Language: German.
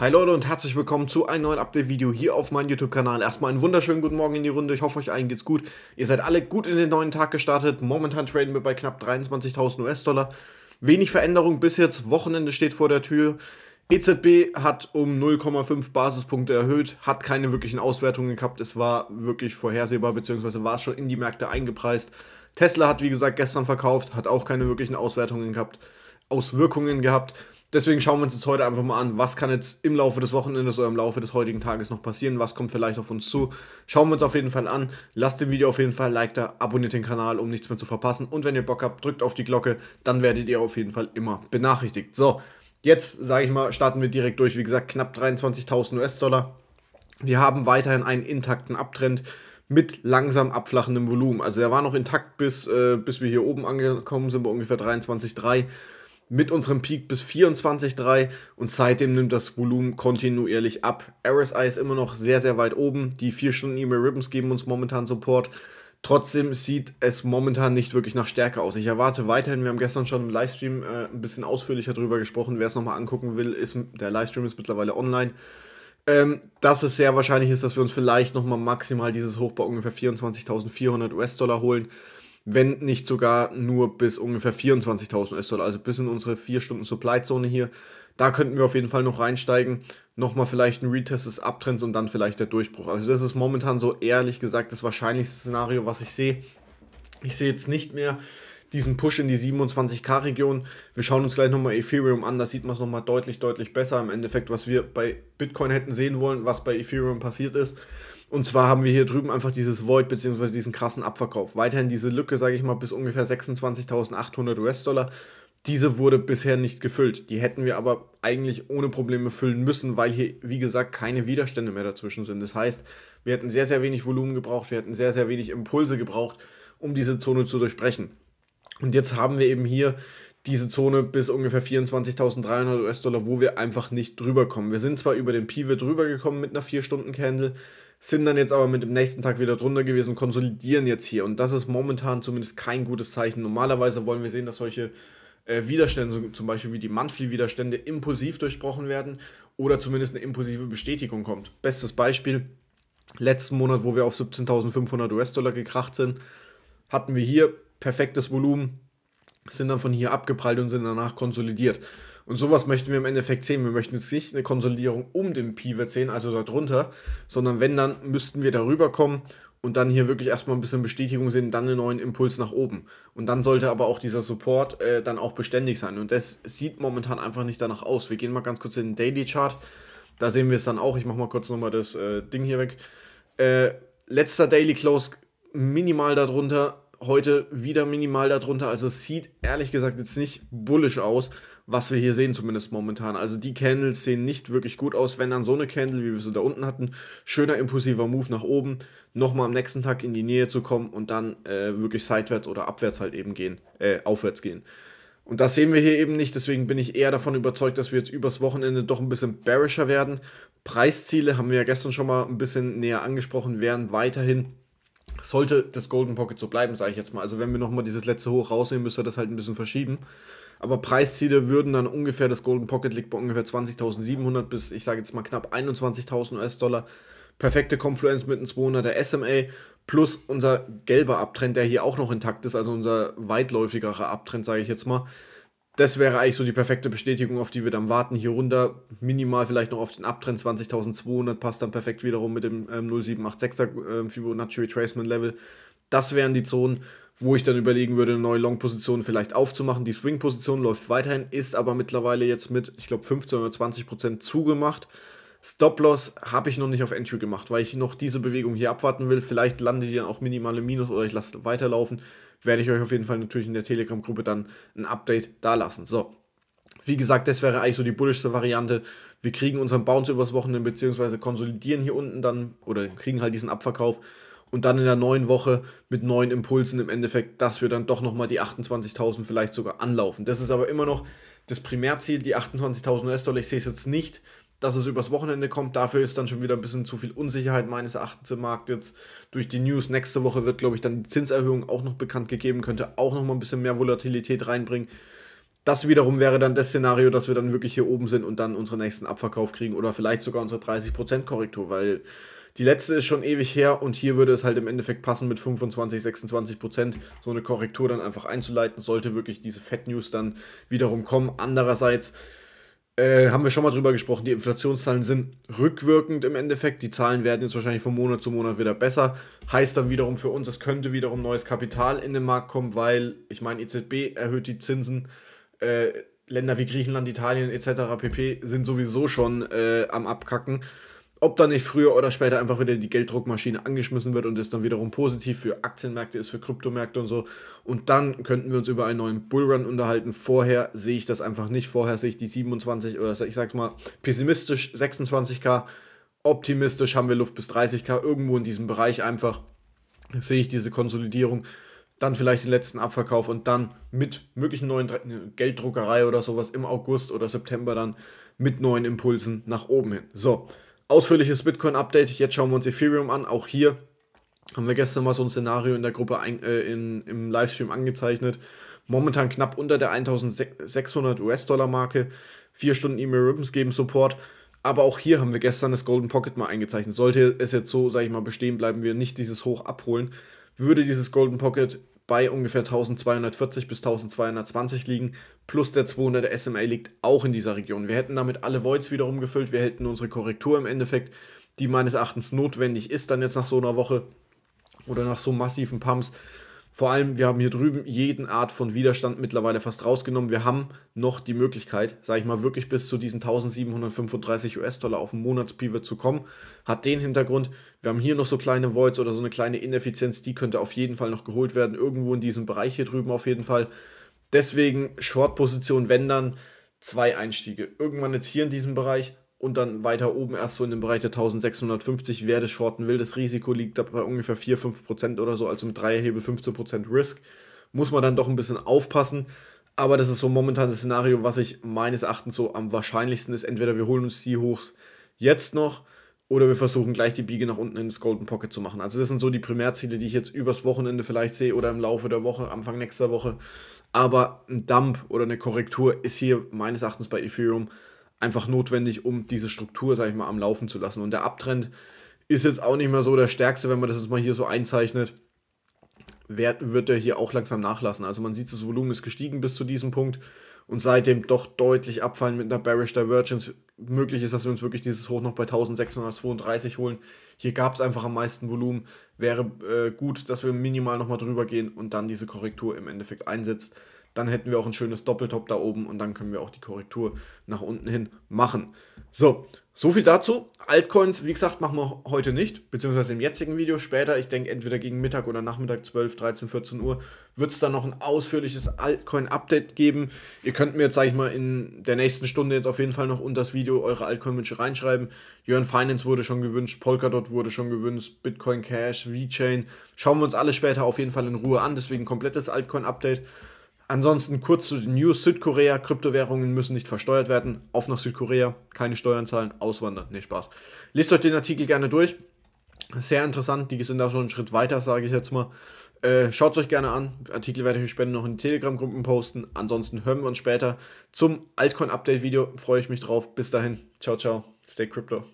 Hi Leute und herzlich willkommen zu einem neuen Update-Video hier auf meinem YouTube-Kanal. Erstmal einen wunderschönen guten Morgen in die Runde. Ich hoffe, euch allen geht's gut. Ihr seid alle gut in den neuen Tag gestartet. Momentan traden wir bei knapp 23.000 US-Dollar. Wenig Veränderung bis jetzt. Wochenende steht vor der Tür. EZB hat um 0,5 Basispunkte erhöht, hat keine wirklichen Auswertungen gehabt. Es war wirklich vorhersehbar, beziehungsweise war es schon in die Märkte eingepreist. Tesla hat, wie gesagt, gestern verkauft, hat auch keine wirklichen Auswertungen gehabt, Auswirkungen gehabt. Deswegen schauen wir uns jetzt heute einfach mal an, was kann jetzt im Laufe des Wochenendes oder im Laufe des heutigen Tages noch passieren, was kommt vielleicht auf uns zu. Schauen wir uns auf jeden Fall an. Lasst dem Video auf jeden Fall ein Like da, abonniert den Kanal, um nichts mehr zu verpassen. Und wenn ihr Bock habt, drückt auf die Glocke, dann werdet ihr auf jeden Fall immer benachrichtigt. So, jetzt sage ich mal, starten wir direkt durch. Wie gesagt, knapp 23.000 US-Dollar. Wir haben weiterhin einen intakten Abtrend mit langsam abflachendem Volumen. Also der war noch intakt, bis, äh, bis wir hier oben angekommen sind, bei ungefähr 23,3 mit unserem Peak bis 24,3 und seitdem nimmt das Volumen kontinuierlich ab. RSI ist immer noch sehr, sehr weit oben. Die 4 Stunden E-Mail Ribbons geben uns momentan Support. Trotzdem sieht es momentan nicht wirklich nach Stärke aus. Ich erwarte weiterhin, wir haben gestern schon im Livestream äh, ein bisschen ausführlicher darüber gesprochen. Wer es nochmal angucken will, ist, der Livestream ist mittlerweile online. Ähm, dass es sehr wahrscheinlich ist, dass wir uns vielleicht nochmal maximal dieses Hoch bei ungefähr 24.400 US-Dollar holen wenn nicht sogar nur bis ungefähr 24.000 US-Dollar, also bis in unsere 4-Stunden-Supply-Zone hier. Da könnten wir auf jeden Fall noch reinsteigen, nochmal vielleicht ein Retest des Abtrends und dann vielleicht der Durchbruch. Also das ist momentan so ehrlich gesagt das wahrscheinlichste Szenario, was ich sehe. Ich sehe jetzt nicht mehr diesen Push in die 27k-Region. Wir schauen uns gleich nochmal Ethereum an, da sieht man es nochmal deutlich, deutlich besser im Endeffekt, was wir bei Bitcoin hätten sehen wollen, was bei Ethereum passiert ist. Und zwar haben wir hier drüben einfach dieses Void bzw. diesen krassen Abverkauf. Weiterhin diese Lücke, sage ich mal, bis ungefähr 26.800 US-Dollar. Diese wurde bisher nicht gefüllt. Die hätten wir aber eigentlich ohne Probleme füllen müssen, weil hier, wie gesagt, keine Widerstände mehr dazwischen sind. Das heißt, wir hätten sehr, sehr wenig Volumen gebraucht, wir hätten sehr, sehr wenig Impulse gebraucht, um diese Zone zu durchbrechen. Und jetzt haben wir eben hier diese Zone bis ungefähr 24.300 US-Dollar, wo wir einfach nicht drüber kommen. Wir sind zwar über den Pivot drüber gekommen mit einer 4-Stunden-Candle, sind dann jetzt aber mit dem nächsten Tag wieder drunter gewesen konsolidieren jetzt hier. Und das ist momentan zumindest kein gutes Zeichen. Normalerweise wollen wir sehen, dass solche äh, Widerstände, so, zum Beispiel wie die Monthly-Widerstände, impulsiv durchbrochen werden oder zumindest eine impulsive Bestätigung kommt. Bestes Beispiel, letzten Monat, wo wir auf 17.500 US-Dollar gekracht sind, hatten wir hier perfektes Volumen, sind dann von hier abgeprallt und sind danach konsolidiert. Und sowas möchten wir im Endeffekt sehen. Wir möchten jetzt nicht eine Konsolidierung um den Pi sehen, also darunter, sondern wenn, dann müssten wir darüber kommen und dann hier wirklich erstmal ein bisschen Bestätigung sehen, dann einen neuen Impuls nach oben. Und dann sollte aber auch dieser Support äh, dann auch beständig sein. Und das sieht momentan einfach nicht danach aus. Wir gehen mal ganz kurz in den Daily Chart. Da sehen wir es dann auch. Ich mache mal kurz nochmal das äh, Ding hier weg. Äh, letzter Daily Close minimal darunter. Heute wieder minimal darunter. Also es sieht ehrlich gesagt jetzt nicht bullisch aus was wir hier sehen, zumindest momentan. Also die Candles sehen nicht wirklich gut aus. Wenn dann so eine Candle, wie wir sie da unten hatten, schöner impulsiver Move nach oben, nochmal am nächsten Tag in die Nähe zu kommen und dann äh, wirklich seitwärts oder abwärts halt eben gehen, äh, aufwärts gehen. Und das sehen wir hier eben nicht, deswegen bin ich eher davon überzeugt, dass wir jetzt übers Wochenende doch ein bisschen bearischer werden. Preisziele haben wir ja gestern schon mal ein bisschen näher angesprochen, werden weiterhin sollte das Golden Pocket so bleiben, sage ich jetzt mal. Also wenn wir nochmal dieses letzte Hoch rausnehmen, müsste das halt ein bisschen verschieben aber Preisziele würden dann ungefähr, das Golden Pocket liegt bei ungefähr 20.700 bis, ich sage jetzt mal knapp 21.000 US-Dollar. Perfekte Konfluenz mit einem 200er SMA plus unser gelber Abtrend, der hier auch noch intakt ist, also unser weitläufigerer Abtrend, sage ich jetzt mal. Das wäre eigentlich so die perfekte Bestätigung, auf die wir dann warten. Hier runter minimal vielleicht noch auf den Abtrend 20.200 passt dann perfekt wiederum mit dem ähm, 0786er äh, Fibonacci Retracement Level. Das wären die Zonen, wo ich dann überlegen würde, eine neue Long-Position vielleicht aufzumachen. Die Swing-Position läuft weiterhin, ist aber mittlerweile jetzt mit, ich glaube, 15 oder 20 Prozent zugemacht. Stop-Loss habe ich noch nicht auf Entry gemacht, weil ich noch diese Bewegung hier abwarten will. Vielleicht landet die dann auch minimale Minus oder ich lasse weiterlaufen. Werde ich euch auf jeden Fall natürlich in der Telegram-Gruppe dann ein Update da lassen. So, wie gesagt, das wäre eigentlich so die bullischste Variante. Wir kriegen unseren Bounce übers Wochenende, beziehungsweise konsolidieren hier unten dann oder kriegen halt diesen Abverkauf und dann in der neuen Woche mit neuen Impulsen im Endeffekt, dass wir dann doch nochmal die 28.000 vielleicht sogar anlaufen. Das ist aber immer noch das Primärziel, die 28.000 US-Dollar. Ich sehe es jetzt nicht, dass es übers Wochenende kommt. Dafür ist dann schon wieder ein bisschen zu viel Unsicherheit meines Erachtens im Markt jetzt durch die News. Nächste Woche wird, glaube ich, dann die Zinserhöhung auch noch bekannt gegeben, könnte auch nochmal ein bisschen mehr Volatilität reinbringen. Das wiederum wäre dann das Szenario, dass wir dann wirklich hier oben sind und dann unseren nächsten Abverkauf kriegen oder vielleicht sogar unsere 30%-Korrektur, weil die letzte ist schon ewig her und hier würde es halt im Endeffekt passen, mit 25, 26 Prozent so eine Korrektur dann einfach einzuleiten, sollte wirklich diese Fat News dann wiederum kommen. Andererseits äh, haben wir schon mal drüber gesprochen, die Inflationszahlen sind rückwirkend im Endeffekt. Die Zahlen werden jetzt wahrscheinlich von Monat zu Monat wieder besser. Heißt dann wiederum für uns, es könnte wiederum neues Kapital in den Markt kommen, weil ich meine, EZB erhöht die Zinsen. Äh, Länder wie Griechenland, Italien etc. pp. sind sowieso schon äh, am Abkacken ob da nicht früher oder später einfach wieder die Gelddruckmaschine angeschmissen wird und es dann wiederum positiv für Aktienmärkte ist, für Kryptomärkte und so. Und dann könnten wir uns über einen neuen Bullrun unterhalten. Vorher sehe ich das einfach nicht. Vorher sehe ich die 27 oder ich sag mal pessimistisch 26k, optimistisch haben wir Luft bis 30k irgendwo in diesem Bereich einfach. Sehe ich diese Konsolidierung, dann vielleicht den letzten Abverkauf und dann mit möglichen neuen ne, Gelddruckerei oder sowas im August oder September dann mit neuen Impulsen nach oben hin. So, Ausführliches Bitcoin-Update. Jetzt schauen wir uns Ethereum an. Auch hier haben wir gestern mal so ein Szenario in der Gruppe ein, äh, in, im Livestream angezeichnet. Momentan knapp unter der 1600 US-Dollar-Marke. Vier Stunden E-Mail Ribbons geben Support. Aber auch hier haben wir gestern das Golden Pocket mal eingezeichnet. Sollte es jetzt so, sage ich mal, bestehen, bleiben wir nicht dieses Hoch abholen. Würde dieses Golden Pocket bei ungefähr 1240 bis 1220 liegen, plus der 200 SMA liegt auch in dieser Region. Wir hätten damit alle Voids wiederum gefüllt, wir hätten unsere Korrektur im Endeffekt, die meines Erachtens notwendig ist, dann jetzt nach so einer Woche oder nach so massiven Pumps vor allem, wir haben hier drüben jeden Art von Widerstand mittlerweile fast rausgenommen. Wir haben noch die Möglichkeit, sage ich mal, wirklich bis zu diesen 1735 US-Dollar auf dem Monatspivot zu kommen. Hat den Hintergrund, wir haben hier noch so kleine Voids oder so eine kleine Ineffizienz, die könnte auf jeden Fall noch geholt werden. Irgendwo in diesem Bereich hier drüben auf jeden Fall. Deswegen Short-Position, wenn dann zwei Einstiege. Irgendwann jetzt hier in diesem Bereich, und dann weiter oben erst so in dem Bereich der 1650, wer das shorten will. Das Risiko liegt bei ungefähr 4, 5% oder so, also mit Dreierhebel 15% Risk. Muss man dann doch ein bisschen aufpassen. Aber das ist so momentan das Szenario, was ich meines Erachtens so am wahrscheinlichsten ist. Entweder wir holen uns die Hochs jetzt noch oder wir versuchen gleich die Biege nach unten ins Golden Pocket zu machen. Also das sind so die Primärziele, die ich jetzt übers Wochenende vielleicht sehe oder im Laufe der Woche, Anfang nächster Woche. Aber ein Dump oder eine Korrektur ist hier meines Erachtens bei Ethereum einfach notwendig, um diese Struktur, sag ich mal, am Laufen zu lassen. Und der Abtrend ist jetzt auch nicht mehr so der stärkste, wenn man das jetzt mal hier so einzeichnet. Wird, wird er hier auch langsam nachlassen. Also man sieht, das Volumen ist gestiegen bis zu diesem Punkt und seitdem doch deutlich abfallen mit einer Bearish Divergence. Möglich ist, dass wir uns wirklich dieses Hoch noch bei 1632 holen. Hier gab es einfach am meisten Volumen. Wäre äh, gut, dass wir minimal nochmal drüber gehen und dann diese Korrektur im Endeffekt einsetzt dann hätten wir auch ein schönes Doppeltop da oben und dann können wir auch die Korrektur nach unten hin machen. So, so viel dazu. Altcoins, wie gesagt, machen wir heute nicht, beziehungsweise im jetzigen Video später. Ich denke, entweder gegen Mittag oder Nachmittag 12, 13, 14 Uhr wird es dann noch ein ausführliches Altcoin-Update geben. Ihr könnt mir jetzt, sage ich mal, in der nächsten Stunde jetzt auf jeden Fall noch unter das Video eure Altcoin-Wünsche reinschreiben. Jörn Finance wurde schon gewünscht, Polkadot wurde schon gewünscht, Bitcoin Cash, VeChain. Schauen wir uns alle später auf jeden Fall in Ruhe an, deswegen komplettes Altcoin-Update. Ansonsten kurz zu den News: Südkorea, Kryptowährungen müssen nicht versteuert werden. Auf nach Südkorea, keine Steuern zahlen, auswandern. Nee, Spaß. Lest euch den Artikel gerne durch. Sehr interessant, die sind da schon einen Schritt weiter, sage ich jetzt mal. Äh, Schaut es euch gerne an. Artikel werde ich euch später noch in die Telegram-Gruppen posten. Ansonsten hören wir uns später zum Altcoin-Update-Video. Freue ich mich drauf. Bis dahin. Ciao, ciao. Stay Crypto.